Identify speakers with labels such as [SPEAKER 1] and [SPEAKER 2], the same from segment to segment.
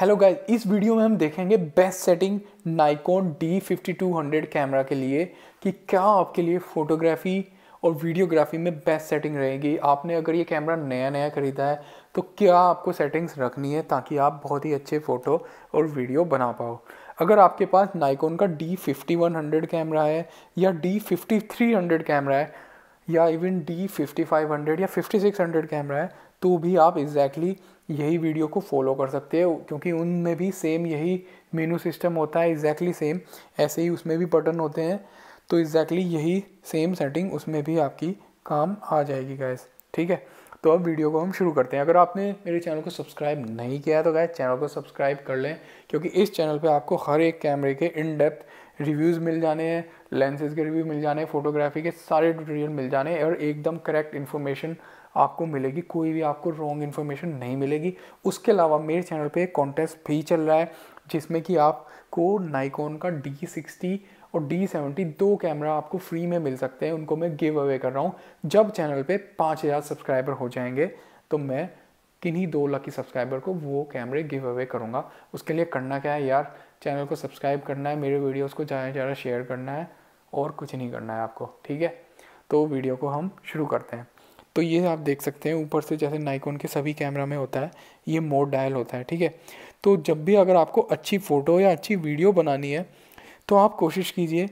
[SPEAKER 1] hello guys इस video में हम देखेंगे best setting Nikon D fifty two hundred camera के लिए कि क्या आपके लिए फ़ोटोग्राफी और वीडियोग्राफी में बेस्ट सेटिंग रहेगी आपने अगर ये कैमरा नया नया ख़रीदा है तो क्या आपको सेटिंग्स रखनी है ताकि आप बहुत ही अच्छे फ़ोटो और वीडियो बना पाओ अगर आपके पास नाइकॉन का D fifty one hundred camera है या D fifty three hundred camera है या even D fifty five hundred या फिफ्टी सिक्स हंड्रेड कैमरा है तो भी आप एग्जैक्टली exactly यही वीडियो को फॉलो कर सकते हो क्योंकि उनमें भी सेम यही मेनू सिस्टम होता है एग्जैक्टली सेम ऐसे ही उसमें भी बटन होते हैं तो एग्जैक्टली यही सेम सेटिंग उसमें भी आपकी काम आ जाएगी गैस ठीक है तो अब वीडियो को हम शुरू करते हैं अगर आपने मेरे चैनल को सब्सक्राइब नहीं किया तो गैस चैनल को सब्सक्राइब कर लें क्योंकि इस चैनल पर आपको हर एक कैमरे के इन डेप्थ रिव्यूज़ मिल जाने हैं लेंसेज के रिव्यू मिल जाने फोटोग्राफी के सारे ट्यूटोरियल मिल जाने और एकदम करेक्ट इन्फॉर्मेशन आपको मिलेगी कोई भी आपको रॉन्ग इन्फॉर्मेशन नहीं मिलेगी उसके अलावा मेरे चैनल पे एक कॉन्टेस्ट भी चल रहा है जिसमें कि आपको नाइकॉन का डी सिक्सटी और डी सेवेंटी दो कैमरा आपको फ्री में मिल सकते हैं उनको मैं गिव अवे कर रहा हूँ जब चैनल पे पाँच हज़ार सब्सक्राइबर हो जाएंगे तो मैं किन्हीं दो लकी सब्सक्राइबर को वो कैमरे गिव अवे करूँगा उसके लिए करना क्या है यार चैनल को सब्सक्राइब करना है मेरे वीडियोज़ को ज़्यादा से ज़्यादा शेयर करना है और कुछ नहीं करना है आपको ठीक है तो वीडियो को हम शुरू करते हैं तो ये आप देख सकते हैं ऊपर से जैसे नाइकोन के सभी कैमरा में होता है ये मोड डायल होता है ठीक है तो जब भी अगर आपको अच्छी फ़ोटो या अच्छी वीडियो बनानी है तो आप कोशिश कीजिए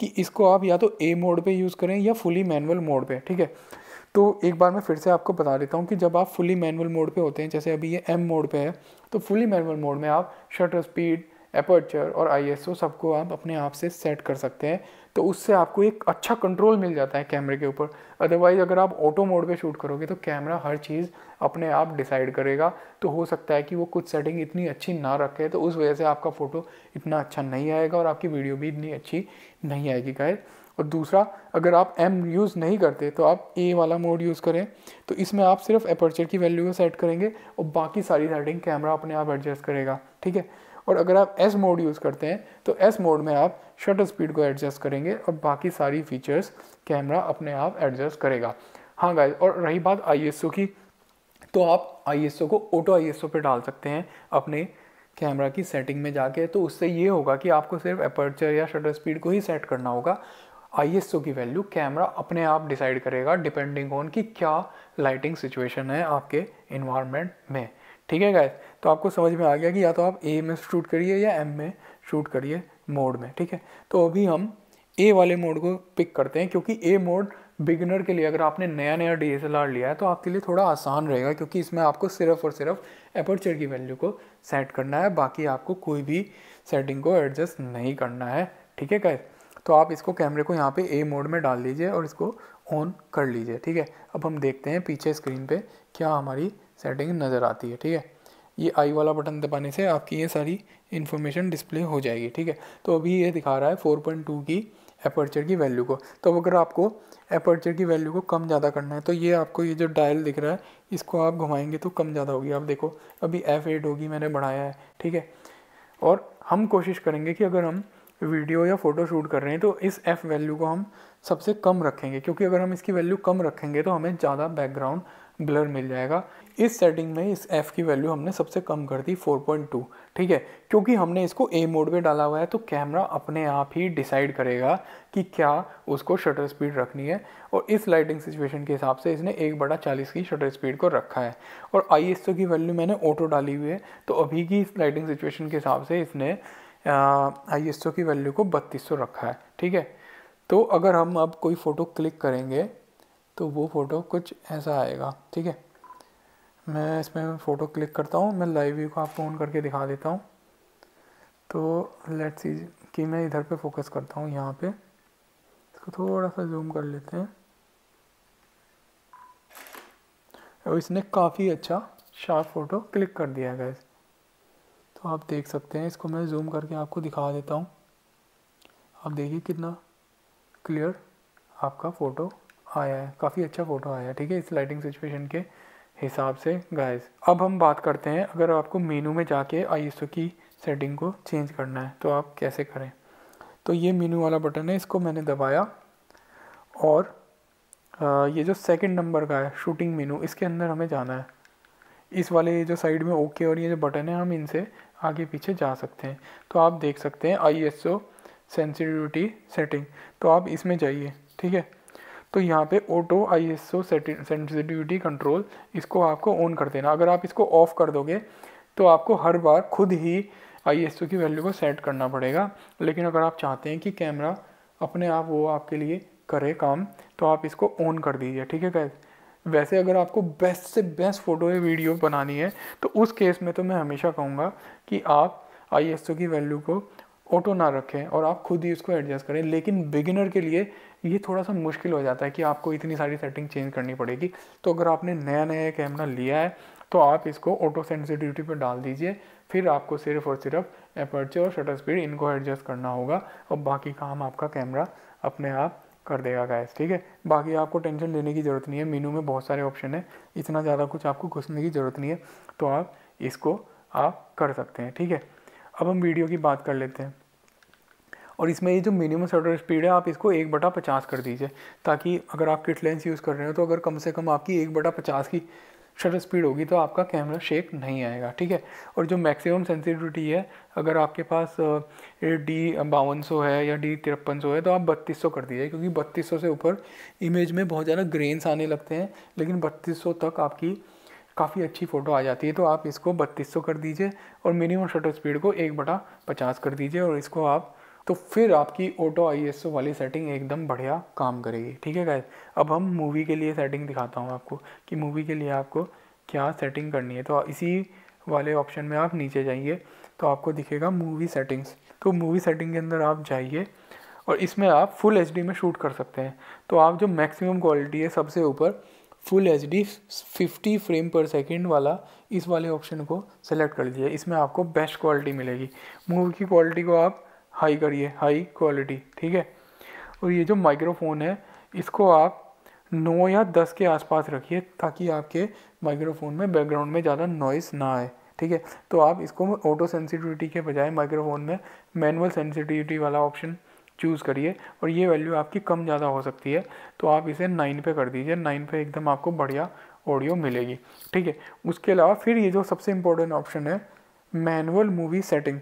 [SPEAKER 1] कि इसको आप या तो ए मोड पे यूज़ करें या फुली मैनुअल मोड पे ठीक है तो एक बार मैं फिर से आपको बता देता हूँ कि जब आप फुली मैनुअल मोड पे होते हैं जैसे अभी ये एम मोड पे है तो फुली मैनुअल मोड में आप शटर स्पीड अपर्चर और आईएसओ सबको आप अपने आप से सेट कर सकते हैं तो उससे आपको एक अच्छा कंट्रोल मिल जाता है कैमरे के ऊपर अदरवाइज़ अगर आप ऑटो मोड पे शूट करोगे तो कैमरा हर चीज़ अपने आप डिसाइड करेगा तो हो सकता है कि वो कुछ सेटिंग इतनी अच्छी ना रखे तो उस वजह से आपका फ़ोटो इतना अच्छा नहीं आएगा और आपकी वीडियो भी इतनी अच्छी नहीं आएगी गाय और दूसरा अगर आप एम यूज़ नहीं करते तो आप ए वाला मोड यूज़ करें तो इसमें आप सिर्फ अपर्चर की वैल्यू को सेट करेंगे और बाकी सारी सेटिंग कैमरा अपने आप एडजस्ट करेगा ठीक है और अगर आप एस मोड यूज़ करते हैं तो एस मोड में आप शटर स्पीड को एडजस्ट करेंगे और बाकी सारी फीचर्स कैमरा अपने आप एडजस्ट करेगा हाँ गाइज और रही बात आई की तो आप आई को ऑटो आई पे डाल सकते हैं अपने कैमरा की सेटिंग में जाके तो उससे ये होगा कि आपको सिर्फ अपर्चर या शटर स्पीड को ही सेट करना होगा आई की वैल्यू कैमरा अपने आप डिसाइड करेगा डिपेंडिंग ऑन कि क्या लाइटिंग सिचुएशन है आपके इन्वायरमेंट में ठीक है गाइस तो आपको समझ में आ गया कि या तो आप ए में शूट करिए या एम में शूट करिए मोड में ठीक है तो अभी हम ए वाले मोड को पिक करते हैं क्योंकि ए मोड बिगिनर के लिए अगर आपने नया नया डी लिया है तो आपके लिए थोड़ा आसान रहेगा क्योंकि इसमें आपको सिर्फ और सिर्फ एपर्चर की वैल्यू को सेट करना है बाकी आपको कोई भी सेटिंग को एडजस्ट नहीं करना है ठीक है गाइस तो आप इसको कैमरे को यहाँ पे ए मोड में डाल दीजिए और इसको ऑन कर लीजिए ठीक है अब हम देखते हैं पीछे स्क्रीन पे क्या हमारी सेटिंग नज़र आती है ठीक है ये आई वाला बटन दबाने से आपकी ये सारी इन्फॉर्मेशन डिस्प्ले हो जाएगी ठीक है तो अभी ये दिखा रहा है 4.2 की एपर्चर की वैल्यू को तो अगर आपको एपर्चर की वैल्यू को कम ज़्यादा करना है तो ये आपको ये जो डायल दिख रहा है इसको आप घुमाएंगे तो कम ज़्यादा होगी आप देखो अभी एफ एट होगी मैंने बढ़ाया है ठीक है और हम कोशिश करेंगे कि अगर हम वीडियो या फ़ोटो शूट कर रहे हैं तो इस एफ़ वैल्यू को हम सबसे कम रखेंगे क्योंकि अगर हम इसकी वैल्यू कम रखेंगे तो हमें ज़्यादा बैकग्राउंड ब्लर मिल जाएगा इस सेटिंग में इस एफ़ की वैल्यू हमने सबसे कम कर दी 4.2 ठीक है क्योंकि हमने इसको ए मोड में डाला हुआ है तो कैमरा अपने आप ही डिसाइड करेगा कि क्या उसको शटर स्पीड रखनी है और इस लाइटिंग सिचुएशन के हिसाब से इसने एक बड़ा चालीस की शटर स्पीड को रखा है और आई एस की वैल्यू मैंने ऑटो डाली हुई है तो अभी की इस लाइटिंग सिचुएशन के हिसाब से इसने आई एस की वैल्यू को बत्तीस रखा है ठीक है तो अगर हम अब कोई फ़ोटो क्लिक करेंगे तो वो फ़ोटो कुछ ऐसा आएगा ठीक है मैं इसमें फ़ोटो क्लिक करता हूँ मैं लाइव व्यू को आपको ऑन करके दिखा देता हूँ तो लेट्स सी कि मैं इधर पे फोकस करता हूँ यहाँ पे इसको थोड़ा सा जूम कर लेते हैं और इसने काफ़ी अच्छा शार्प फ़ोटो क्लिक कर दिया है तो आप देख सकते हैं इसको मैं जूम करके आपको दिखा देता हूँ आप देखिए कितना क्लियर आपका फ़ोटो आया है काफ़ी अच्छा फ़ोटो आया है ठीक है इस लाइटिंग सिचुएशन के हिसाब से गाइस अब हम बात करते हैं अगर आपको मेनू में जाके आई की सेटिंग को चेंज करना है तो आप कैसे करें तो ये मेनू वाला बटन है इसको मैंने दबाया और ये जो सेकंड नंबर का है शूटिंग मेनू इसके अंदर हमें जाना है इस वाले जो साइड में ओके और ये जो बटन है हम इनसे आगे पीछे जा सकते हैं तो आप देख सकते हैं आई एस ओ सेटिंग तो आप इसमें जाइए ठीक है तो यहाँ पे auto I S O sensitivity control इसको आपको ऑन कर देना अगर आप इसको ऑफ़ कर दोगे तो आपको हर बार खुद ही आई एस ओ की वैल्यू को सेट करना पड़ेगा लेकिन अगर आप चाहते हैं कि कैमरा अपने आप वो आपके लिए करे काम तो आप इसको ऑन कर दीजिए ठीक है गैस वैसे अगर आपको बेस्ट से बेस्ट फ़ोटो या वीडियो बनानी है तो उस केस में तो मैं हमेशा कहूँगा कि आप आई की वैल्यू को ऑटो ना रखें और आप खुद ही उसको एडजस्ट करें लेकिन बिगिनर के लिए ये थोड़ा सा मुश्किल हो जाता है कि आपको इतनी सारी सेटिंग चेंज करनी पड़ेगी तो अगर आपने नया नया कैमरा लिया है तो आप इसको ऑटो सेंसिटिविटी पर डाल दीजिए फिर आपको सिर्फ और सिर्फ एपर्चर और शटर स्पीड इनको एडजस्ट करना होगा और बाकी काम आपका कैमरा अपने आप कर देगा गैस ठीक है बाकी आपको टेंशन लेने की ज़रूरत नहीं है मीनू में बहुत सारे ऑप्शन है इतना ज़्यादा कुछ आपको घुसने की ज़रूरत नहीं है तो आप इसको आप कर सकते हैं ठीक है अब हम वीडियो की बात कर लेते हैं और इसमें ये जो मिनिमम शटर स्पीड है आप इसको एक बटा पचास कर दीजिए ताकि अगर आप किट लेंस यूज़ कर रहे हो तो अगर कम से कम आपकी एक बटा पचास की शटर स्पीड होगी तो आपका कैमरा शेक नहीं आएगा ठीक है और जो मैक्सिमम सेंसिटिविटी है अगर आपके पास डी बावन सौ है या डी तिरपन सौ है तो आप बत्तीस सौ कर दीजिए क्योंकि बत्तीस सौ से ऊपर इमेज में बहुत ज़्यादा ग्रेन्स आने लगते हैं लेकिन बत्तीस सौ तक आपकी काफ़ी अच्छी फ़ोटो आ जाती है तो आप इसको बत्तीस सौ कर दीजिए और मिनिमम शटर स्पीड को एक बटा पचास कर दीजिए और इसको आप तो फिर आपकी ऑटो आई वाली सेटिंग एकदम बढ़िया काम करेगी ठीक है गाइज अब हम मूवी के लिए सेटिंग दिखाता हूँ आपको कि मूवी के लिए आपको क्या सेटिंग करनी है तो इसी वाले ऑप्शन में आप नीचे जाइए तो आपको दिखेगा मूवी सेटिंग्स तो मूवी सेटिंग के अंदर आप जाइए और इसमें आप फुल एच में शूट कर सकते हैं तो आप जो मैक्सिमम क्वालिटी है सबसे ऊपर full H D fifty frame per second वाला इस वाले ऑप्शन को सेलेक्ट कर लीजिए इसमें आपको बेस्ट क्वालिटी मिलेगी मूवी की क्वालिटी को आप हाई करिए हाई क्वालिटी ठीक है और ये जो माइक्रोफोन है इसको आप नौ या दस के आसपास रखिए ताकि आपके माइक्रोफोन में बैकग्राउंड में ज़्यादा नॉइस ना आए ठीक है तो आप इसको ऑटो सेंसिटिविटी के बजाय माइक्रोफोन में मैनुअल सेंसिटिविटी वाला ऑप्शन चूज़ करिए और ये वैल्यू आपकी कम ज़्यादा हो सकती है तो आप इसे नाइन पे कर दीजिए नाइन पे एकदम आपको बढ़िया ऑडियो मिलेगी ठीक है उसके अलावा फिर ये जो सबसे इम्पोर्टेंट ऑप्शन है मैनुअल मूवी सेटिंग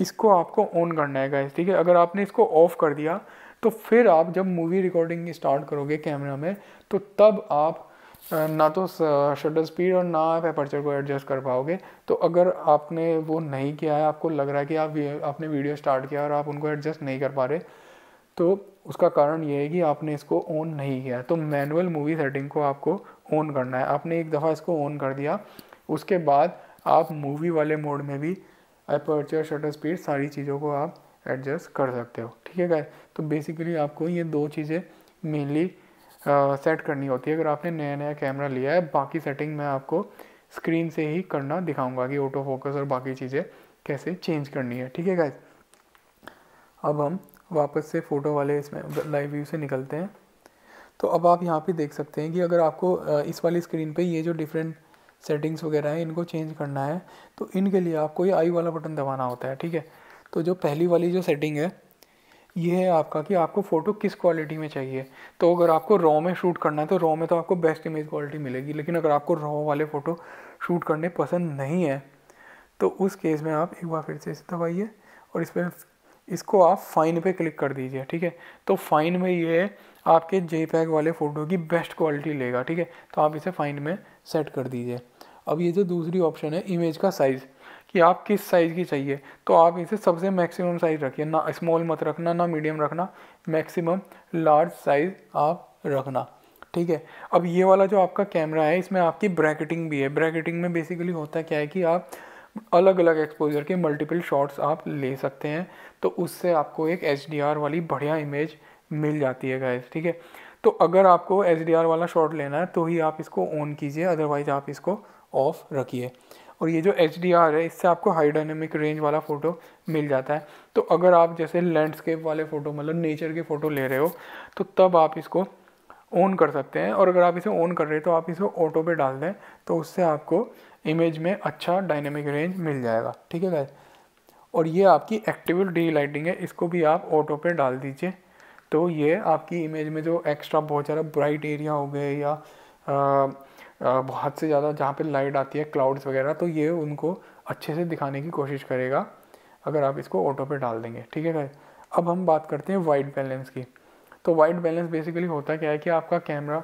[SPEAKER 1] इसको आपको ऑन करना है गैस ठीक है अगर आपने इसको ऑफ कर दिया तो फिर आप जब मूवी रिकॉर्डिंग स्टार्ट करोगे कैमरा में तो तब आप ना तो शटर स्पीड और ना आप एपर्चर को एडजस्ट कर पाओगे तो अगर आपने वो नहीं किया है आपको लग रहा है कि आप आपने वीडियो स्टार्ट किया और आप उनको एडजस्ट नहीं कर पा रहे तो उसका कारण ये है कि आपने इसको ऑन नहीं किया तो मैनुअल मूवी सेटिंग को आपको ऑन करना है आपने एक दफ़ा इसको ऑन कर दिया उसके बाद आप मूवी वाले मोड में भी अपर्चर शटर स्पीड सारी चीज़ों को आप एडजस्ट कर सकते हो ठीक है गाय तो बेसिकली आपको ये दो चीज़ें मेनली सेट करनी होती है अगर आपने नया नया कैमरा लिया है बाकी सेटिंग मैं आपको स्क्रीन से ही करना दिखाऊंगा कि ऑटो फोकस और बाकी चीज़ें कैसे चेंज करनी है ठीक है गाइज अब हम वापस से फ़ोटो वाले इसमें लाइव व्यू से निकलते हैं तो अब आप यहाँ पे देख सकते हैं कि अगर आपको इस वाली स्क्रीन पे ये जो डिफरेंट सेटिंग्स वगैरह हैं इनको चेंज करना है तो इनके लिए आपको ये आई वाला बटन दबाना होता है ठीक है तो जो पहली वाली जो सेटिंग है ये है आपका कि आपको फ़ोटो किस क्वालिटी में चाहिए तो अगर आपको रॉ में शूट करना है तो रॉ में तो आपको बेस्ट इमेज क्वालिटी मिलेगी लेकिन अगर आपको रॉ वाले फ़ोटो शूट करने पसंद नहीं है तो उस केस में आप एक बार फिर से इसे दबाइए और इस पर इसको आप फाइन पे क्लिक कर दीजिए ठीक है तो फाइन में ये आपके जे वाले फ़ोटो की बेस्ट क्वालिटी लेगा ठीक है तो आप इसे फाइन में सेट कर दीजिए अब ये जो दूसरी ऑप्शन है इमेज का साइज़ कि आप किस साइज़ की चाहिए तो आप इसे सबसे मैक्सिमम साइज़ रखिए ना स्मॉल मत रखना ना मीडियम रखना मैक्सिमम लार्ज साइज़ आप रखना ठीक है अब ये वाला जो आपका कैमरा है इसमें आपकी ब्रैकेटिंग भी है ब्रैकेटिंग में बेसिकली होता क्या है कि आप अलग अलग एक्सपोजर के मल्टीपल शॉट्स आप ले सकते हैं तो उससे आपको एक एच वाली बढ़िया इमेज मिल जाती है गैस ठीक है तो अगर आपको एच वाला शॉट लेना है तो ही आप इसको ऑन कीजिए अदरवाइज़ आप इसको ऑफ रखिए और ये जो एच डी आर है इससे आपको हाई डायनेमिक रेंज वाला फ़ोटो मिल जाता है तो अगर आप जैसे लैंडस्केप वाले फ़ोटो मतलब नेचर के फ़ोटो ले रहे हो तो तब आप इसको ऑन कर सकते हैं और अगर आप इसे ऑन कर रहे हो तो आप इसे ऑटो पे डाल दें तो उससे आपको इमेज में अच्छा डायनेमिक रेंज मिल जाएगा ठीक है गाइज और ये आपकी एक्टिव डी लाइटिंग है इसको भी आप ऑटो पे डाल दीजिए तो ये आपकी इमेज में जो एक्स्ट्रा बहुत सारा ब्राइट एरिया हो गए या आ, बहुत से ज़्यादा जहाँ पे लाइट आती है क्लाउड्स वगैरह तो ये उनको अच्छे से दिखाने की कोशिश करेगा अगर आप इसको ऑटो पे डाल देंगे ठीक है अब हम बात करते हैं वाइट बैलेंस की तो वाइट बैलेंस बेसिकली होता क्या है कि आपका कैमरा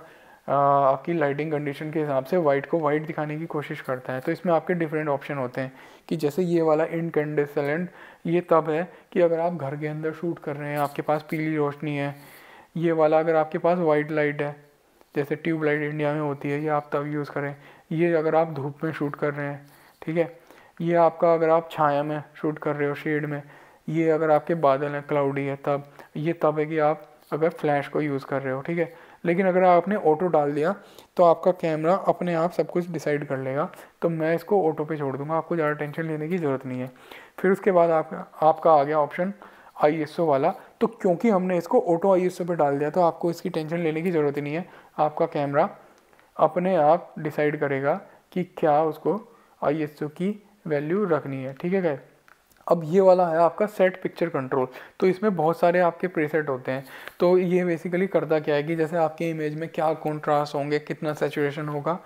[SPEAKER 1] आपकी लाइटिंग कंडीशन के हिसाब से वाइट को वाइट दिखाने की कोशिश करता है तो इसमें आपके डिफरेंट ऑप्शन होते हैं कि जैसे ये वाला इनकंडेसेंट ये तब है कि अगर आप घर के अंदर शूट कर रहे हैं आपके पास पीली रोशनी है ये वाला अगर आपके पास वाइट लाइट है जैसे ट्यूबलाइट इंडिया में होती है ये आप तब यूज़ करें ये अगर आप धूप में शूट कर रहे हैं ठीक है ये आपका अगर आप छाया में शूट कर रहे हो शेड में ये अगर आपके बादल हैं क्लाउडी है तब ये तब है कि आप अगर फ्लैश को यूज़ कर रहे हो ठीक है लेकिन अगर आपने ऑटो डाल दिया तो आपका कैमरा अपने आप सब कुछ डिसाइड कर लेगा तो मैं इसको ऑटो पे छोड़ दूंगा आपको ज़्यादा टेंशन लेने की ज़रूरत नहीं है फिर उसके बाद आप, आपका आ गया ऑप्शन आई वाला तो क्योंकि हमने इसको ऑटो आई पे डाल दिया तो आपको इसकी टेंशन लेने की ज़रूरत ही नहीं है आपका कैमरा अपने आप डिसाइड करेगा कि क्या उसको आई की वैल्यू रखनी है ठीक है क्या अब ये वाला है आपका सेट पिक्चर कंट्रोल तो इसमें बहुत सारे आपके प्रीसेट होते हैं तो ये बेसिकली करता क्या है कि जैसे आपके इमेज में क्या कॉन्ट्रास्ट होंगे कितना सेचुरेशन होगा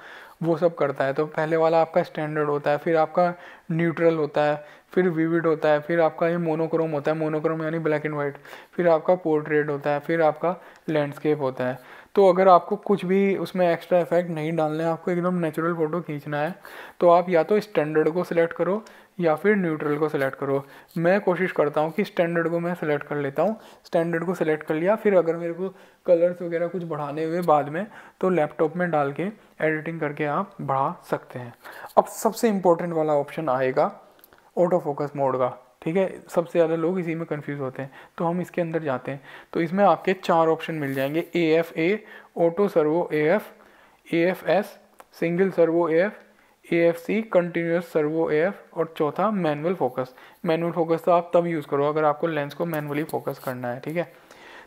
[SPEAKER 1] वो सब करता है तो पहले वाला आपका स्टैंडर्ड होता है फिर आपका न्यूट्रल होता है फिर विविड होता है फिर आपका ये मोनोक्रोम होता है मोनोक्रोम यानी ब्लैक एंड वाइट फिर आपका पोर्ट्रेट होता है फिर आपका लैंडस्केप होता है तो अगर आपको कुछ भी उसमें एक्स्ट्रा इफेक्ट नहीं डालना है आपको एकदम नेचुरल फ़ोटो खींचना है तो आप या तो स्टैंडर्ड को सिलेक्ट करो या फिर न्यूट्रल को सिलेक्ट करो मैं कोशिश करता हूँ कि स्टैंडर्ड को मैं सिलेक्ट कर लेता हूँ स्टैंडर्ड को सिलेक्ट कर लिया फिर अगर मेरे को कलर्स वगैरह कुछ बढ़ाने हुए बाद में तो लैपटॉप में डाल के एडिटिंग करके आप बढ़ा सकते हैं अब सबसे इम्पोर्टेंट वाला ऑप्शन आएगा ऑटो फोकस मोड का ठीक है सबसे ज़्यादा लोग इसी में कंफ्यूज होते हैं तो हम इसके अंदर जाते हैं तो इसमें आपके चार ऑप्शन मिल जाएंगे A F A auto servo A F A F S single servo A F A F C continuous servo A F और चौथा मैनुअल फोकस मैनुअल फोकस तो आप तब यूज़ करो अगर आपको लेंस को मैनुअली फोकस करना है ठीक है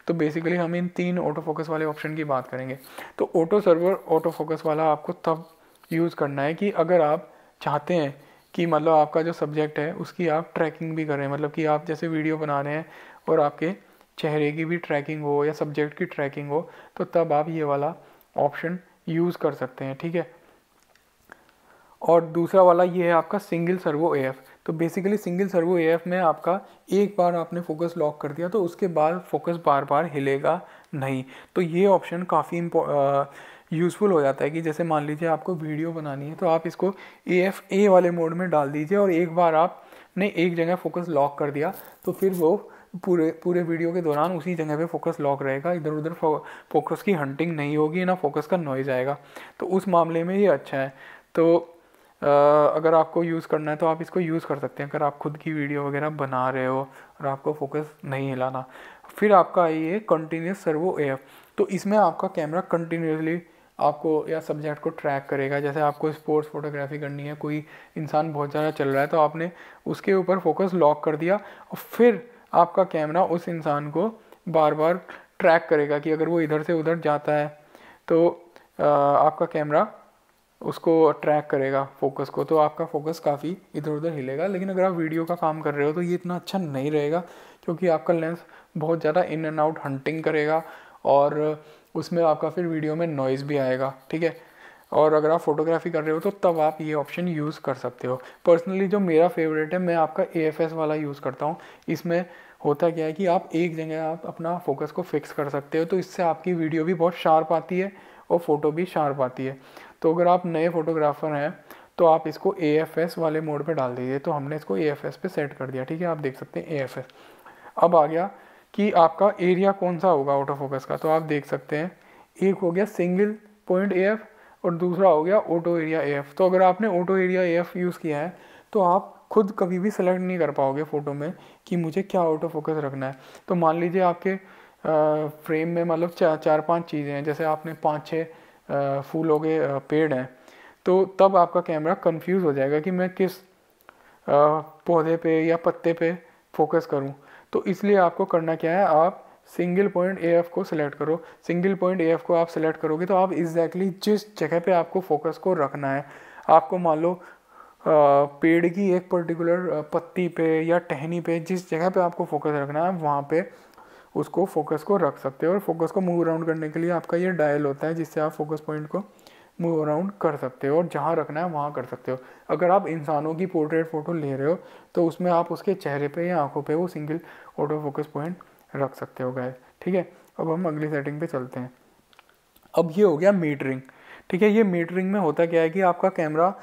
[SPEAKER 1] तो बेसिकली हम इन तीन ऑटो फोकस वाले ऑप्शन की बात करेंगे तो ऑटो सर्वर ऑटो फोकस वाला आपको तब यूज़ करना है कि अगर आप चाहते हैं कि मतलब आपका जो सब्जेक्ट है उसकी आप ट्रैकिंग भी करें मतलब कि आप जैसे वीडियो बना रहे हैं और आपके चेहरे की भी ट्रैकिंग हो या सब्जेक्ट की ट्रैकिंग हो तो तब आप ये वाला ऑप्शन यूज़ कर सकते हैं ठीक है और दूसरा वाला ये है आपका सिंगल सर्वो ए तो बेसिकली सिंगल सर्वो ए में आपका एक बार आपने फोकस लॉक कर दिया तो उसके बाद फोकस बार बार हिलेगा नहीं तो ये ऑप्शन काफ़ी यूज़फुल हो जाता है कि जैसे मान लीजिए आपको वीडियो बनानी है तो आप इसको ए एफ ए वाले मोड में डाल दीजिए और एक बार आपने एक जगह फोकस लॉक कर दिया तो फिर वो पूरे पूरे वीडियो के दौरान उसी जगह पे फोकस लॉक रहेगा इधर उधर फोकस की हंटिंग नहीं होगी ना फोकस का नॉइज आएगा तो उस मामले में ये अच्छा है तो आ, अगर आपको यूज़ करना है तो आप इसको यूज़ कर सकते हैं अगर आप खुद की वीडियो वगैरह बना रहे हो और आपको फोकस नहीं हिलाना फिर आपका ये कंटिन्यूस सर्वो एफ तो इसमें आपका कैमरा कंटिन्यूसली आपको या सब्जेक्ट को ट्रैक करेगा जैसे आपको स्पोर्ट्स फोटोग्राफी करनी है कोई इंसान बहुत ज़्यादा चल रहा है तो आपने उसके ऊपर फोकस लॉक कर दिया और फिर आपका कैमरा उस इंसान को बार बार ट्रैक करेगा कि अगर वो इधर से उधर जाता है तो आपका कैमरा उसको ट्रैक करेगा फोकस को तो आपका फोकस काफ़ी इधर उधर हिलेगा लेकिन अगर आप वीडियो का काम कर रहे हो तो ये इतना अच्छा नहीं रहेगा क्योंकि आपका लेंस बहुत ज़्यादा इन एंड आउट हंटिंग करेगा और उसमें आपका फिर वीडियो में नॉइज़ भी आएगा ठीक है और अगर आप फोटोग्राफी कर रहे हो तो तब आप ये ऑप्शन यूज़ कर सकते हो पर्सनली जो मेरा फेवरेट है मैं आपका ए वाला यूज़ करता हूँ इसमें होता क्या है कि आप एक जगह आप अपना फोकस को फिक्स कर सकते हो तो इससे आपकी वीडियो भी बहुत शार्प आती है और फ़ोटो भी शार्प आती है तो अगर आप नए फोटोग्राफर हैं तो आप इसको ए वाले मोड पर डाल दीजिए तो हमने इसको ए पे सेट कर दिया ठीक है आप देख सकते हैं ए अब आ गया कि आपका एरिया कौन सा होगा आउट ऑफ फोकस का तो आप देख सकते हैं एक हो गया सिंगल पॉइंट ए और दूसरा हो गया ऑटो एरिया ए तो अगर आपने ऑटो एरिया ए यूज़ किया है तो आप खुद कभी भी सिलेक्ट नहीं कर पाओगे फ़ोटो में कि मुझे क्या ऑटो फोकस रखना है तो मान लीजिए आपके फ्रेम में मतलब चार चार पाँच चीज़ें हैं जैसे आपने पाँच छः फूल हो गए पेड़ हैं तो तब आपका कैमरा कंफ्यूज हो जाएगा कि मैं किस पौधे पे या पत्ते पे फोकस करूं तो इसलिए आपको करना क्या है आप सिंगल पॉइंट ए एफ को सिलेक्ट करो सिंगल पॉइंट ए एफ को आप सिलेक्ट करोगे तो आप एग्जैक्टली exactly जिस जगह पे आपको फोकस को रखना है आपको मान लो पेड़ की एक पर्टिकुलर पत्ती पे या टहनी पे जिस जगह पे आपको फोकस रखना है वहाँ पे उसको फोकस को रख सकते हो और फोकस को मूव अराउंड करने के लिए आपका ये डायल होता है जिससे आप फोकस पॉइंट को मूव अराउंड कर सकते हो और जहाँ रखना है वहाँ कर सकते हो अगर आप इंसानों की पोर्ट्रेट फ़ोटो ले रहे हो तो उसमें आप उसके चेहरे पे या आंखों पे वो सिंगल ऑटो फोकस पॉइंट रख सकते हो गए ठीक है अब हम अगली सेटिंग पे चलते हैं अब ये हो गया मीटरिंग ठीक है ये मीटरिंग में होता क्या है कि आपका कैमरा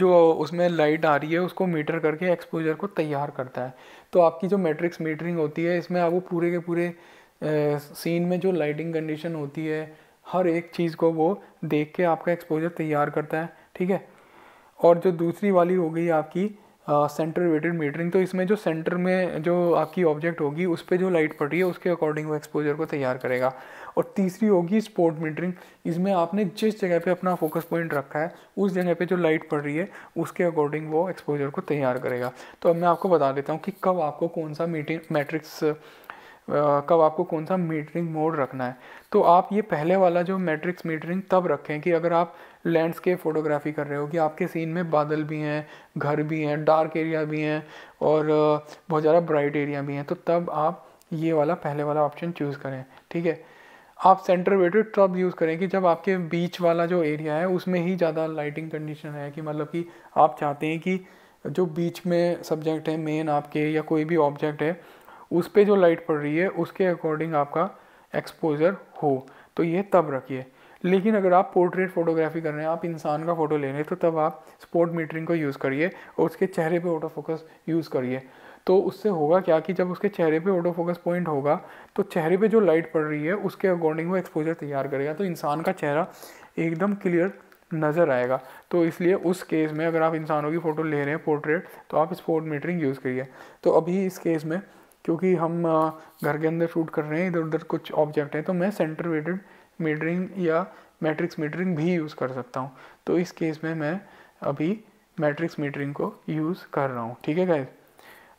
[SPEAKER 1] जो उसमें लाइट आ रही है उसको मीटर करके एक्सपोजर को तैयार करता है तो आपकी जो मैट्रिक्स मीटरिंग होती है इसमें आप वो पूरे के पूरे सीन में जो लाइटिंग कंडीशन होती है हर एक चीज़ को वो देख के आपका एक्सपोजर तैयार करता है ठीक है और जो दूसरी वाली हो गई आपकी सेंटर वेटेड मीटरिंग तो इसमें जो सेंटर में जो आपकी ऑब्जेक्ट होगी उस पर जो लाइट पड़ रही है उसके अकॉर्डिंग वो एक्सपोजर को तैयार करेगा और तीसरी होगी स्पोर्ट मीटरिंग इसमें आपने जिस जगह पे अपना फोकस पॉइंट रखा है उस जगह पे जो लाइट पड़ रही है उसके अकॉर्डिंग वो एक्सपोजर को तैयार करेगा तो अब मैं आपको बता देता हूँ कि कब आपको कौन सा मीटिंग मैट्रिक्स कब आपको कौन सा मीटरिंग मोड रखना है तो आप ये पहले वाला जो मैट्रिक्स मीटरिंग तब रखें कि अगर आप लैंडस्केप फोटोग्राफी कर रहे हो कि आपके सीन में बादल भी हैं घर भी हैं डार्क एरिया भी हैं और बहुत ज़्यादा ब्राइट एरिया भी हैं तो तब आप ये वाला पहले वाला ऑप्शन चूज़ करें ठीक है आप सेंटर वेटेड तब यूज़ करें कि जब आपके बीच वाला जो एरिया है उसमें ही ज़्यादा लाइटिंग कंडीशन है कि मतलब कि आप चाहते हैं कि जो बीच में सब्जेक्ट है मेन आपके या कोई भी ऑब्जेक्ट है उस पर जो लाइट पड़ रही है उसके अकॉर्डिंग आपका एक्सपोजर हो तो ये तब रखिए लेकिन अगर आप पोर्ट्रेट फोटोग्राफी कर रहे हैं आप इंसान का फ़ोटो ले रहे हैं तो तब आप स्पोर्ट मीटरिंग को यूज़ करिए और उसके चेहरे पे ऑटो फोकस यूज़ करिए तो उससे होगा क्या कि जब उसके चेहरे पे ऑटो फोकस पॉइंट होगा तो चेहरे पे जो लाइट पड़ रही है उसके अकॉर्डिंग वो एक्सपोजर तैयार करेगा तो इंसान का चेहरा एकदम क्लियर नज़र आएगा तो इसलिए उस केस में अगर आप इंसानों की फ़ोटो ले रहे हैं पोर्ट्रेट तो आप स्पोर्ट मीटरिंग यूज़ करिए तो अभी इस केस में क्योंकि हम घर के अंदर शूट कर रहे हैं इधर उधर कुछ ऑब्जेक्ट है तो मैं सेंटर वेटेड मीटरिंग या मैट्रिक्स मीटरिंग भी यूज़ कर सकता हूँ तो इस केस में मैं अभी मैट्रिक्स मीटरिंग को यूज़ कर रहा हूँ ठीक है गाइज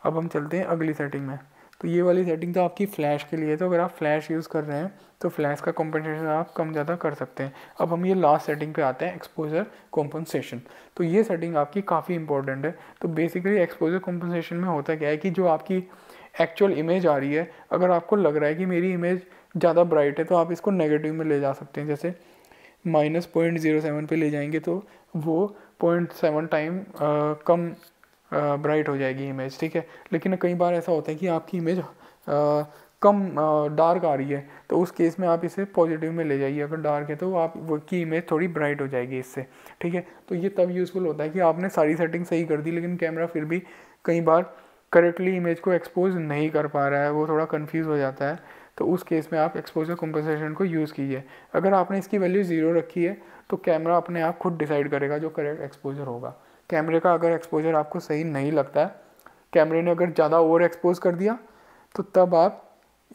[SPEAKER 1] अब हम चलते हैं अगली सेटिंग में तो ये वाली सेटिंग तो आपकी फ़्लैश के लिए तो अगर आप फ्लैश यूज़ कर रहे हैं तो फ्लैश का कॉम्पनसेशन आप कम ज़्यादा कर सकते हैं अब हम ये लास्ट सेटिंग पे आते हैं एक्सपोजर कॉम्पनसेशन तो ये सेटिंग आपकी काफ़ी इंपॉर्टेंट है तो बेसिकली एक्सपोजर कॉम्पनसेशन में होता क्या है कि जो आपकी एक्चुअल इमेज आ रही है अगर आपको लग रहा है कि मेरी इमेज ज़्यादा ब्राइट है तो आप इसको नेगेटिव में ले जा सकते हैं जैसे माइनस पॉइंट ज़ीरो सेवन पर ले जाएंगे तो वो पॉइंट सेवन टाइम कम ब्राइट हो जाएगी इमेज ठीक है लेकिन कई बार ऐसा होता है कि आपकी इमेज आ, कम डार्क आ रही है तो उस केस में आप इसे पॉजिटिव में ले जाइए अगर डार्क है तो आप वो की इमेज थोड़ी ब्राइट हो जाएगी इससे ठीक है तो ये तब यूज़फुल होता है कि आपने सारी सेटिंग सही कर दी लेकिन कैमरा फिर भी कई बार करेक्टली इमेज को एक्सपोज नहीं कर पा रहा है वो थोड़ा कन्फ्यूज़ हो जाता है तो उस केस में आप एक्सपोजर कंपनसेशन को यूज़ कीजिए अगर आपने इसकी वैल्यू ज़ीरो रखी है तो कैमरा अपने आप खुद डिसाइड करेगा जो करेक्ट एक्सपोजर होगा कैमरे का अगर एक्सपोजर आपको सही नहीं लगता है कैमरे ने अगर ज़्यादा ओवर एक्सपोज कर दिया तो तब आप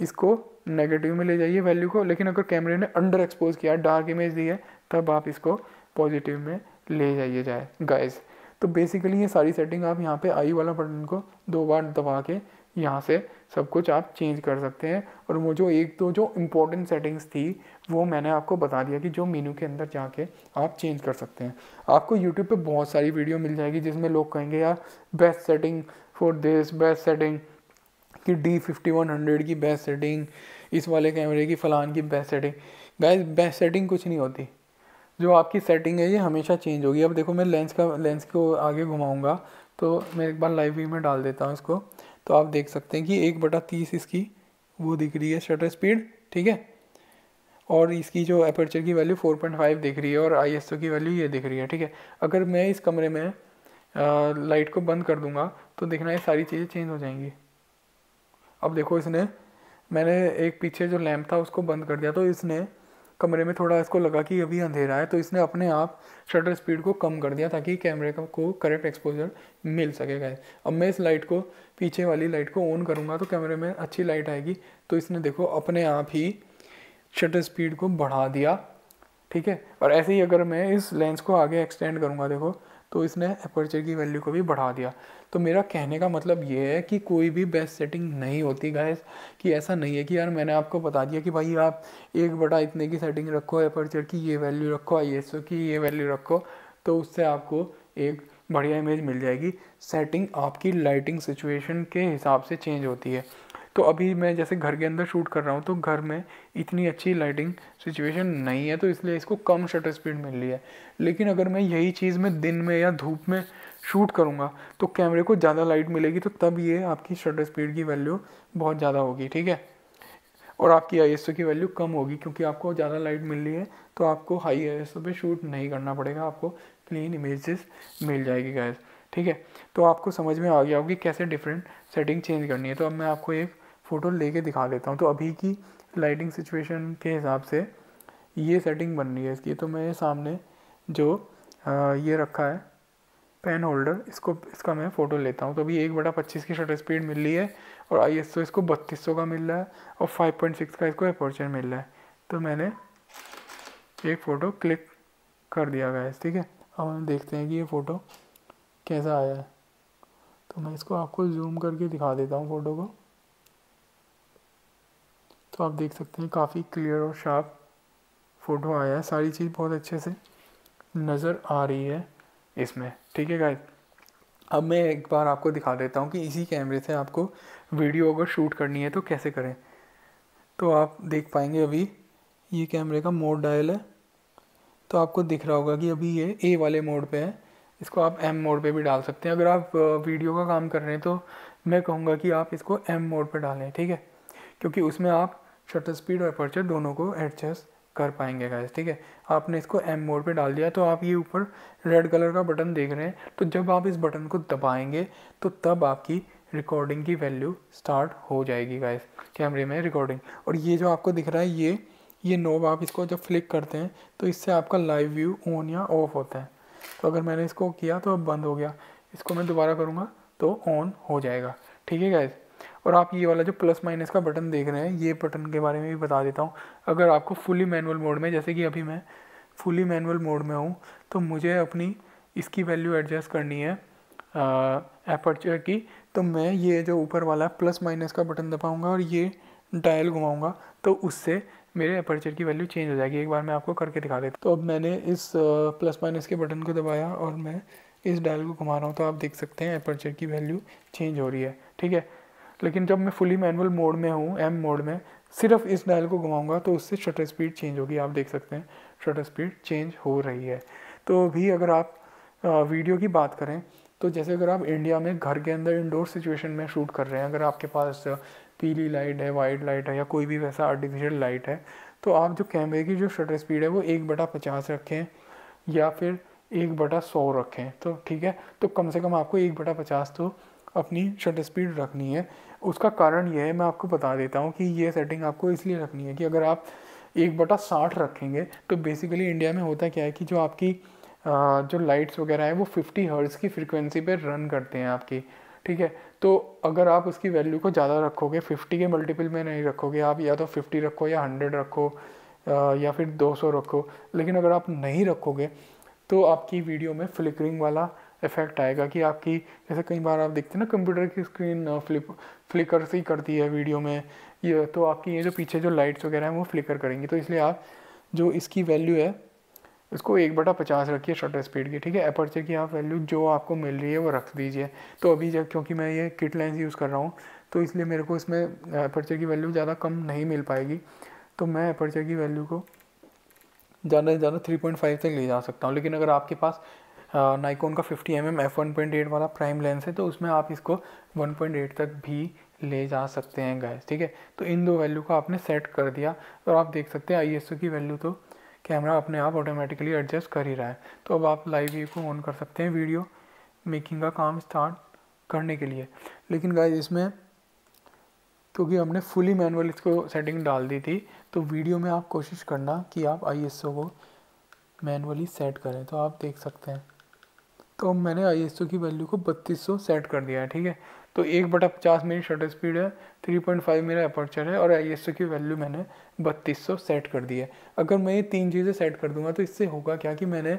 [SPEAKER 1] इसको नेगेटिव में ले जाइए वैल्यू को लेकिन अगर कैमरे ने अंडर एक्सपोज किया डार्क इमेज दी है तब आप इसको पॉजिटिव में ले जाइए जाए गाइज तो बेसिकली ये सारी सेटिंग आप यहाँ पे आई वाला बटन को दो बार दबा के यहाँ से सब कुछ आप चेंज कर सकते हैं और वो जो एक दो जो इम्पोर्टेंट सेटिंग्स थी वो मैंने आपको बता दिया कि जो मेनू के अंदर जाके आप चेंज कर सकते हैं आपको यूट्यूब पे बहुत सारी वीडियो मिल जाएगी जिसमें लोग कहेंगे यार best setting for this best setting कि डी फिफ्टी वन हंड्रेड की बेस्ट सेटिंग इस वाले कैमरे की फ़लान की बेस्ट सेटिंग बेस्ट सेटिंग कुछ नहीं होती जो आपकी सेटिंग है ये हमेशा चेंज होगी अब देखो मैं लेंस का लेंस को आगे घुमाऊँगा तो मैं एक बार लाइव व्यू में डाल देता हूँ इसको तो आप देख सकते हैं कि एक बटा तीस इसकी वो दिख रही है शटर स्पीड ठीक है और इसकी जो अपर्चर की वैल्यू 4.5 दिख रही है और आई की वैल्यू ये दिख रही है ठीक है अगर मैं इस कमरे में लाइट को बंद कर दूंगा तो देखना ये सारी चीज़ें चेंज हो जाएंगी अब देखो इसने मैंने एक पीछे जो लैम्प था उसको बंद कर दिया तो इसने कमरे में थोड़ा इसको लगा कि अभी अंधेरा है तो इसने अपने आप शटर स्पीड को कम कर दिया ताकि कैमरे को करेक्ट एक्सपोजर मिल सकेगा अब मैं इस लाइट को पीछे वाली लाइट को ऑन करूँगा तो कैमरे में अच्छी लाइट आएगी तो इसने देखो अपने आप ही शटर स्पीड को बढ़ा दिया ठीक है और ऐसे ही अगर मैं इस लेंस को आगे एक्सटेंड करूँगा देखो तो इसने अपर्चर की वैल्यू को भी बढ़ा दिया तो मेरा कहने का मतलब ये है कि कोई भी बेस्ट सेटिंग नहीं होती गाय कि ऐसा नहीं है कि यार मैंने आपको बता दिया कि भाई आप एक बटा इतने की सेटिंग रखो अपर्चर की ये वैल्यू रखो आई एस ओ की ये वैल्यू रखो तो उससे आपको एक बढ़िया इमेज मिल जाएगी सेटिंग आपकी लाइटिंग सिचुएशन के हिसाब से चेंज होती है तो अभी मैं जैसे घर के अंदर शूट कर रहा हूँ तो घर में इतनी अच्छी लाइटिंग सिचुएशन नहीं है तो इसलिए इसको कम शटर स्पीड मिल रही है लेकिन अगर मैं यही चीज़ में दिन में या धूप में शूट करूँगा तो कैमरे को ज़्यादा लाइट मिलेगी तो तब ये आपकी शटर स्पीड की वैल्यू बहुत ज़्यादा होगी ठीक है और आपकी आई की वैल्यू कम होगी क्योंकि आपको ज़्यादा लाइट मिल रही है तो आपको हाई आई पे शूट नहीं करना पड़ेगा आपको क्लीन इमेजेस मिल जाएगी गैस ठीक है तो आपको समझ में आ गया होगी कैसे डिफरेंट सेटिंग चेंज करनी है तो अब मैं आपको एक फ़ोटो लेके दिखा देता हूँ तो अभी की लाइटिंग सिचुएशन के हिसाब से ये सेटिंग बन रही है इसकी तो मैं सामने जो आ, ये रखा है पेन होल्डर इसको इसका मैं फ़ोटो लेता हूँ तो अभी एक बटा पच्चीस की शटर स्पीड मिल रही है और आई एस इसको बत्तीस सौ का मिल रहा है और फाइव पॉइंट सिक्स का इसको अपॉर्चर मिल रहा है तो मैंने एक फ़ोटो क्लिक कर दिया गया ठीक है अब हम देखते हैं कि ये फ़ोटो कैसा आया है तो मैं इसको आपको जूम करके दिखा देता हूँ फ़ोटो को तो आप देख सकते हैं काफ़ी क्लियर और शार्प फ़ोटो आया है सारी चीज़ बहुत अच्छे से नज़र आ रही है इसमें ठीक है गाइस अब मैं एक बार आपको दिखा देता हूँ कि इसी कैमरे से आपको वीडियो अगर शूट करनी है तो कैसे करें तो आप देख पाएंगे अभी ये कैमरे का मोड डायल है तो आपको दिख रहा होगा कि अभी ये ए वाले मोड पे है इसको आप एम मोड पे भी डाल सकते हैं अगर आप वीडियो का काम कर रहे हैं तो मैं कहूँगा कि आप इसको एम मोड पे डालें ठीक है क्योंकि उसमें आप शटर स्पीड और अपर्चर दोनों को एडजस्ट कर पाएंगे गाइस ठीक है आपने इसको एम मोड पे डाल दिया तो आप ये ऊपर रेड कलर का बटन देख रहे हैं तो जब आप इस बटन को दबाएंगे तो तब आपकी रिकॉर्डिंग की वैल्यू स्टार्ट हो जाएगी गाइस कैमरे में रिकॉर्डिंग और ये जो आपको दिख रहा है ये ये नोब आप इसको जब फ्लिक करते हैं तो इससे आपका लाइव व्यू ऑन या ऑफ होता है तो अगर मैंने इसको किया तो अब बंद हो गया इसको मैं दोबारा करूँगा तो ऑन हो जाएगा ठीक है गाइज़ और आप ये वाला जो प्लस माइनस का बटन देख रहे हैं ये बटन के बारे में भी बता देता हूँ अगर आपको फुली मैनुअल मोड में जैसे कि अभी मैं फुली मैनुअल मोड में हूँ तो मुझे अपनी इसकी वैल्यू एडजस्ट करनी है एपर्चर की तो मैं ये जो ऊपर वाला प्लस माइनस का बटन दबाऊँगा और ये डायल घुमाऊँगा तो उससे मेरे अपर्चर की वैल्यू चेंज हो जाएगी एक बार मैं आपको करके दिखा देता तो अब मैंने इस प्लस माइनस के बटन को दबाया और मैं इस डायल को घुमा रहा हूँ तो आप देख सकते हैं अपर्चर की वैल्यू चेंज हो रही है ठीक है लेकिन जब मैं फुली मैनुअल मोड में हूँ एम मोड में सिर्फ इस डायल को घुमाऊँगा तो उससे शटर स्पीड चेंज होगी आप देख सकते हैं शटर स्पीड चेंज हो रही है तो भी अगर आप वीडियो की बात करें तो जैसे अगर आप इंडिया में घर के अंदर इंडोर सिचुएशन में शूट कर रहे हैं अगर आपके पास पीली लाइट है वाइट लाइट है या कोई भी वैसा आर्टिफिशियल लाइट है तो आप जो कैमरे की जो शटर स्पीड है वो एक बटा पचास रखें या फिर एक बटा सौ रखें तो ठीक है तो कम से कम आपको एक बटा पचास तो अपनी शटर स्पीड रखनी है उसका कारण यह है मैं आपको बता देता हूँ कि ये सेटिंग आपको इसलिए रखनी है कि अगर आप एक बटा साठ रखेंगे तो बेसिकली इंडिया में होता क्या है कि जो आपकी जो लाइट्स वगैरह हैं वो फिफ्टी हर्ट्स की फ्रिक्वेंसी पर रन करते हैं आपकी ठीक है तो अगर आप उसकी वैल्यू को ज़्यादा रखोगे फिफ्टी के मल्टीपल में नहीं रखोगे आप या तो फिफ्टी रखो या हंड्रेड रखो या फिर दो सौ रखो लेकिन अगर आप नहीं रखोगे तो आपकी वीडियो में फ्लिकरिंग वाला इफेक्ट आएगा कि आपकी जैसे कई बार आप देखते हैं ना कंप्यूटर की स्क्रीन फ्लिप फ्लिकर सी करती है वीडियो में ये तो आपकी ये जो पीछे जो लाइट्स वगैरह हैं वो फ्लिकर करेंगी तो इसलिए आप जो इसकी वैल्यू है इसको एक बटा पचास रखिए शटर स्पीड की ठीक है अपर्चर की आप वैल्यू जो आपको मिल रही है वो रख दीजिए तो अभी जब क्योंकि मैं ये किट लेंस यूज़ कर रहा हूँ तो इसलिए मेरे को इसमें अपर्चर की वैल्यू ज़्यादा कम नहीं मिल पाएगी तो मैं अपर्चर की वैल्यू को ज़्यादा से ज़्यादा थ्री पॉइंट फाइव तक ले जा सकता हूँ लेकिन अगर आपके पास नाइकोन का 50 एम एम एफ वन वाला प्राइम लेंस है तो उसमें आप इसको 1.8 तक भी ले जा सकते हैं गैस ठीक है तो इन दो वैल्यू को आपने सेट कर दिया और आप देख सकते हैं आई की वैल्यू तो कैमरा अपने आप ऑटोमेटिकली एडजस्ट कर ही रहा है तो अब आप लाइव व्यू को ऑन कर सकते हैं वीडियो मेकिंग का काम स्टार्ट करने के लिए लेकिन गाइज इसमें क्योंकि हमने फुली मैनुअल इसको सेटिंग डाल दी थी तो वीडियो में आप कोशिश करना कि आप आई को मैनुअली सेट करें तो आप देख सकते हैं तो मैंने आई की वैल्यू को बत्तीस सौ सेट कर दिया है ठीक है तो एक बटा पचास मेरी शटर स्पीड है थ्री पॉइंट फाइव मेरा अपर्चर है और आई की वैल्यू मैंने बत्तीस सौ सेट कर दी है अगर मैं ये तीन चीज़ें सेट कर दूंगा तो इससे होगा क्या कि मैंने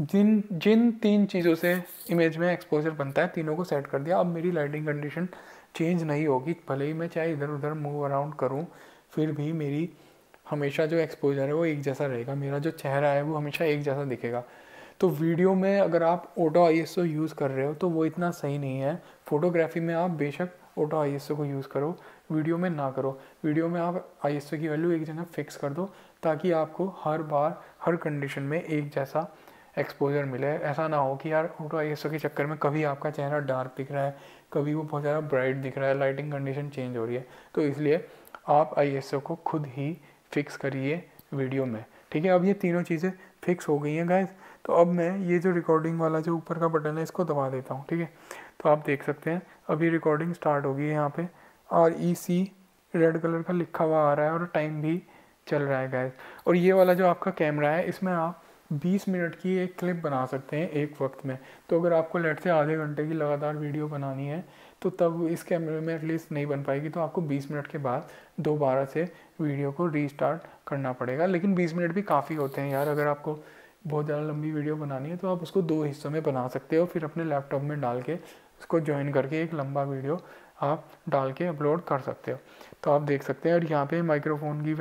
[SPEAKER 1] जिन जिन तीन चीज़ों से इमेज में एक्सपोजर बनता है तीनों को सेट कर दिया अब मेरी लाइटिंग कंडीशन चेंज नहीं होगी भले ही मैं चाहे इधर उधर मूव अराउंड करूँ फिर भी मेरी हमेशा जो एक्सपोजर है वो एक जैसा रहेगा मेरा जो चेहरा है वो हमेशा एक जैसा दिखेगा तो वीडियो में अगर आप ओटो आई यूज़ कर रहे हो तो वो इतना सही नहीं है फ़ोटोग्राफी में आप बेशक ओटो आई को यूज़ करो वीडियो में ना करो वीडियो में आप आई की वैल्यू एक जगह फिक्स कर दो ताकि आपको हर बार हर कंडीशन में एक जैसा एक्सपोजर मिले ऐसा ना हो कि यार ऑटो आई के चक्कर में कभी आपका चेहरा डार्क दिख रहा है कभी वो बहुत ज़्यादा ब्राइट दिख रहा है लाइटिंग कंडीशन चेंज हो रही है तो इसलिए आप आई को खुद ही फिक्स करिए वीडियो में ठीक है अब ये तीनों चीज़ें फिक्स हो गई हैं गाइज तो अब मैं ये जो रिकॉर्डिंग वाला जो ऊपर का बटन है इसको दबा देता हूँ ठीक है तो आप देख सकते हैं अभी रिकॉर्डिंग स्टार्ट होगी यहाँ पे और ई सी रेड कलर का लिखा हुआ आ रहा है और टाइम भी चल रहा है गैस और ये वाला जो आपका कैमरा है इसमें आप 20 मिनट की एक क्लिप बना सकते हैं एक वक्त में तो अगर आपको लेट से आधे घंटे की लगातार वीडियो बनानी है तो तब इस कैमरे में एटलीस्ट नहीं बन पाएगी तो आपको 20 मिनट के बाद दोबारा से वीडियो को रीस्टार्ट करना पड़ेगा लेकिन 20 मिनट भी काफ़ी होते हैं यार अगर आपको बहुत ज़्यादा लंबी वीडियो बनानी है तो आप उसको दो हिस्सों में बना सकते हो फिर अपने लैपटॉप में डाल के उसको ज्वाइन करके एक लंबा वीडियो आप डाल के अपलोड कर सकते हो तो आप देख सकते हैं और यहाँ पे माइक्रोफोन की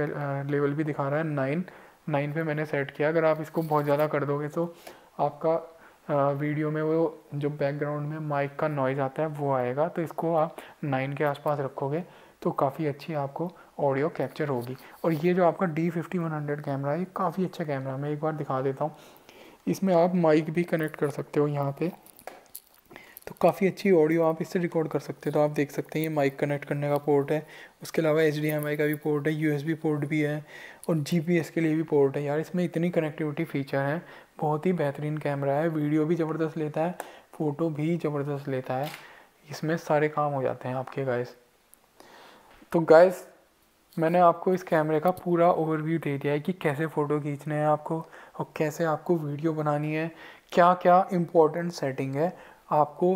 [SPEAKER 1] लेवल भी दिखा रहा है नाइन नाइन पे मैंने सेट किया अगर आप इसको बहुत ज़्यादा कर दोगे तो आपका वीडियो में वो जो बैकग्राउंड में माइक का नॉइज़ आता है वो आएगा तो इसको आप नाइन के आसपास रखोगे तो काफ़ी अच्छी आपको ऑडियो कैप्चर होगी और ये जो आपका D fifty one hundred camera है ये काफ़ी अच्छा कैमरा है मैं एक बार दिखा देता हूँ इसमें आप माइक भी कनेक्ट कर सकते हो यहाँ पे तो काफ़ी अच्छी ऑडियो आप इससे रिकॉर्ड कर सकते हो तो आप देख सकते हैं ये माइक कनेक्ट करने का पोर्ट है उसके अलावा एच का भी पोर्ट है यू पोर्ट भी है और जी के लिए भी पोर्ट है यार इसमें इतनी कनेक्टिविटी फ़ीचर है बहुत ही बेहतरीन कैमरा है वीडियो भी ज़बरदस्त लेता है फ़ोटो भी ज़बरदस्त लेता है इसमें सारे काम हो जाते हैं आपके गाइस तो गाइस मैंने आपको इस कैमरे का पूरा ओवरव्यू दे दिया है कि कैसे फ़ोटो खींचने हैं आपको और कैसे आपको वीडियो बनानी है क्या क्या इम्पोर्टेंट सेटिंग है आपको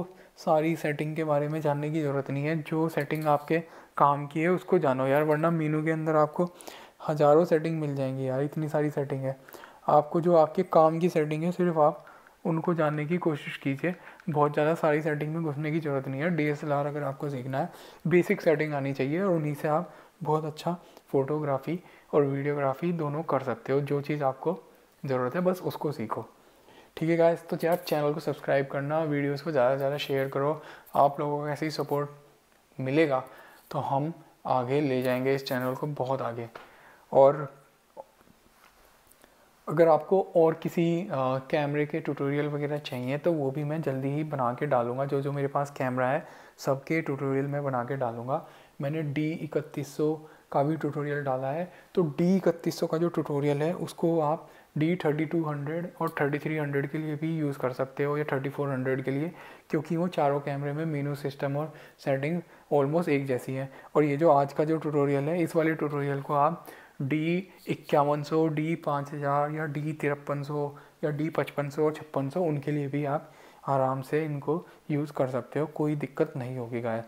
[SPEAKER 1] सारी सेटिंग के बारे में जानने की ज़रूरत नहीं है जो सेटिंग आपके काम की है उसको जानो यार वरना मीनू के अंदर आपको हज़ारों सेटिंग मिल जाएंगी यार इतनी सारी सेटिंग है आपको जो आपके काम की सेटिंग है सिर्फ आप उनको जानने की कोशिश कीजिए बहुत ज़्यादा सारी सेटिंग में घुसने की ज़रूरत नहीं है डी एस अगर आपको सीखना है बेसिक सेटिंग आनी चाहिए और उन्हीं से आप बहुत अच्छा फ़ोटोग्राफ़ी और वीडियोग्राफी दोनों कर सकते हो जो चीज़ आपको ज़रूरत है बस उसको सीखो ठीक है गाइस तो यार चैनल को सब्सक्राइब करना वीडियोस को ज़्यादा से ज़्यादा शेयर करो आप लोगों को ऐसे ही सपोर्ट मिलेगा तो हम आगे ले जाएंगे इस चैनल को बहुत आगे और अगर आपको और किसी कैमरे के ट्यूटोरियल वगैरह चाहिए तो वो भी मैं जल्दी ही बना के डालूँगा जो जो मेरे पास कैमरा है सबके ट्यूटोरियल मैं बना के डालूँगा मैंने डी इकतीस का भी ट्यूटोरियल डाला है तो डी इकतीस का जो ट्यूटोरियल है उसको आप डी थर्टी टू हंड्रेड और थर्टी थ्री हंड्रेड के लिए भी यूज़ कर सकते हो या थर्टी फोर हंड्रेड के लिए क्योंकि वो चारों कैमरे में मेनू सिस्टम और सेटिंग ऑलमोस्ट एक जैसी है और ये जो आज का जो ट्यूटोरियल है इस वाले ट्यूटोरियल को आप डी इक्यावन सौ डी पाँच हज़ार या डी तिरपन सौ या डी पचपन सौ और छप्पन सौ उनके लिए भी आप आराम से इनको यूज़ कर सकते हो कोई दिक्कत नहीं होगी गाय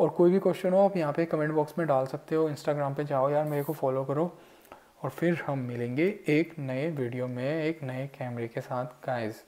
[SPEAKER 1] और कोई भी क्वेश्चन हो आप यहाँ पे कमेंट बॉक्स में डाल सकते हो इंस्टाग्राम पे जाओ यार मेरे को फॉलो करो और फिर हम मिलेंगे एक नए वीडियो में एक नए कैमरे के साथ गाइस